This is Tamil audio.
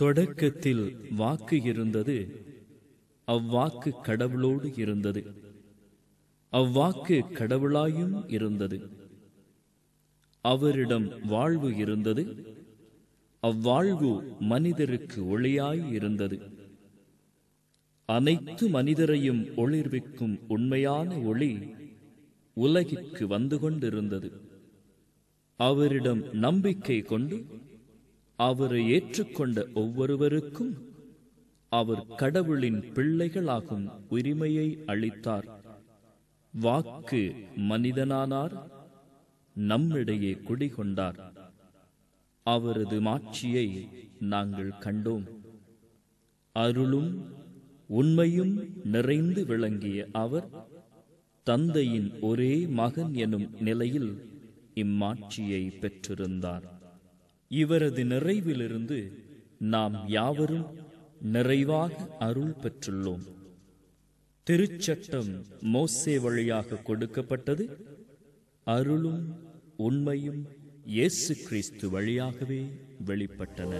தொடக்கத்தில் வாக்கு இருந்தது அவ்வாக்கு கடவுளோடு இருந்தது அவ்வாக்கு கடவுளாயும் இருந்தது அவரிடம் வாழ்வு இருந்தது அவ்வாழ்வு மனிதருக்கு ஒளியாய் இருந்தது அனைத்து மனிதரையும் ஒளிர்விக்கும் உண்மையான ஒளி உலகிற்கு வந்து கொண்டிருந்தது அவரிடம் நம்பிக்கை கொண்டு அவரை ஏற்றுக்கொண்ட ஒவ்வொருவருக்கும் அவர் கடவுளின் பிள்ளைகளாகும் உரிமையை அளித்தார் வாக்கு மனிதனானார் நம்மிடையே குடிகொண்டார் அவரது மாட்சியை நாங்கள் கண்டோம் அருளும் உண்மையும் நிறைந்து விளங்கிய அவர் தந்தையின் ஒரே மகன் எனும் நிலையில் இம்மாட்சியை பெற்றிருந்தார் இவரது நிறைவிலிருந்து நாம் யாவரும் நிறைவாக அருள் பெற்றுள்ளோம் திருச்சட்டம் மோசே வழியாக கொடுக்கப்பட்டது அருளும் உண்மையும் இயேசு கிறிஸ்து வழியாகவே வெளிப்பட்டன